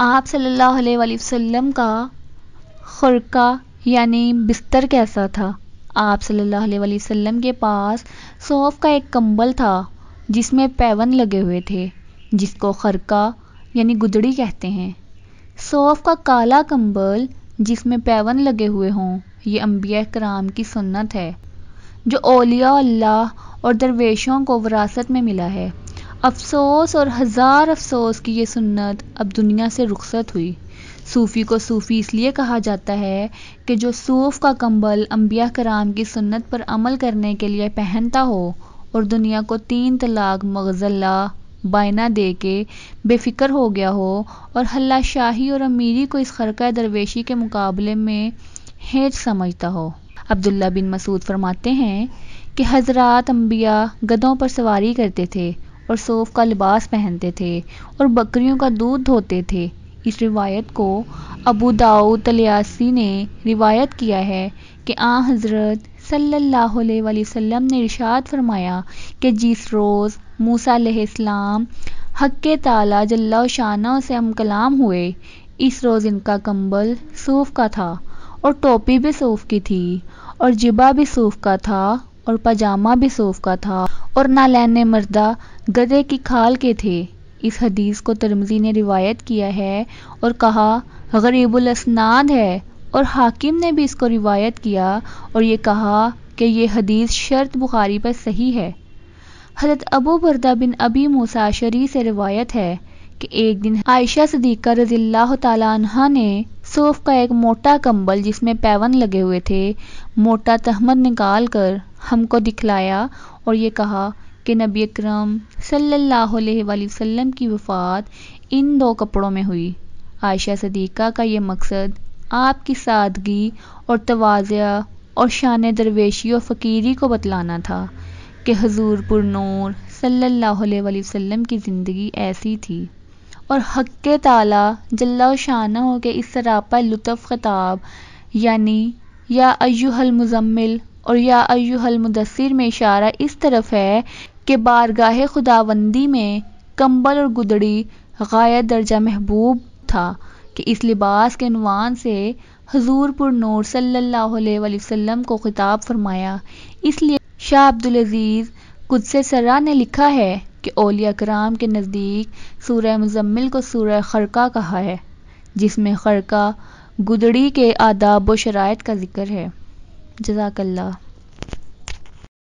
आप सल्लल्लाहु अलैहि वसल्लम का खुरका यानी बिस्तर कैसा था आप सल्लल्लाहु अलैहि वसल्लम के पास सौफ का एक कंबल था जिसमें पैवन लगे हुए थे जिसको खरका यानी गुदड़ी कहते हैं सौफ का काला कंबल जिसमें पैवन लगे हुए हों ये अम्बिया कराम की सुन्नत है जो ओलिया अल्लाह और दरवेशों को विरासत में मिला है अफसोस और हज़ार अफसोस की ये सुन्नत अब दुनिया से रुखसत हुई सूफ़ी को सूफ़ी इसलिए कहा जाता है कि जो सूफ़ का कंबल अम्बिया कराम की सुन्नत पर अमल करने के लिए पहनता हो और दुनिया को तीन तलाक मगजल्ला बायना दे के बेफिक्र हो गया हो और हल्ला शाही और अमीरी को इस खरका दरवेशी के मुकाबले में हेज समझता हो अब्दुल्ला बिन मसूद फरमाते हैं कि हजरत अम्बिया गदों पर सवारी करते थे और सोफ का लिबास पहनते थे और बकरियों का दूध धोते थे इस रिवायत को अबू दाऊद तलियासी ने रिवायत किया है कि आ हज़रत सल्लल्लाहु अलैहि वसल्लम ने इरशाद फरमाया कि जिस रोज़ मूसा अलैहिस्सलाम हक ताला जल्ला शाना से हम कलाम हुए इस रोज़ इनका कंबल सूफ का था और टोपी भी सूफ की थी और जिबा भी सूफ का था और पजामा भी सोफ का था और नालैन मर्दा गधे की खाल के थे इस हदीस को तरमजी ने रिवायत किया है और कहा असनाद है और हाकिम ने भी इसको रिवायत किया और ये कहा कि ये हदीस शर्त बुखारी पर सही है हजरत अबू बरदा बिन अबी मुसाशरी से रिवायत है कि एक दिन आयशा सदीक़ा रजील्ला तहा ने सोफ का एक मोटा कंबल जिसमें पैवन लगे हुए थे मोटा तहमद निकाल कर हमको दिखलाया और ये कहा कि नबी अकरम सल्लल्लाहु अलैहि वसल्लम की वफ़ात इन दो कपड़ों में हुई आयशा सदीक़ा का ये मकसद आपकी सादगी और तोज़ और शान दरवेशी और फ़कीरी को बतलाना था कि हजूर पुरनूर सल्लल्लाहु अलैहि वसल्लम की ज़िंदगी ऐसी थी और हक ताला जल्ला शाना हो के इस सरापा लुत्फ़ खताब यानी या अयुहल मुजम्मिल और या अयुहल मुदसर में इशारा इस तरफ है कि बारगाह खुदाबंदी में कंबल और गुदड़ी गायत दर्जा महबूब था कि इस लिबास के नुवान से हजूर पुर नूर सल्लल्लाहु अलैहि वसल्लम को खिताब फरमाया इसलिए शाह अब्दुल अजीज़ कुदसे सर्रा ने लिखा है कि ओलिया कराम के नज़दीक सूर्य मुजम्मिल को सूर्य खरका कहा है जिसमें खरका गुदड़ी के आदाब व शरात का ज़िक्र है जजाकल्ला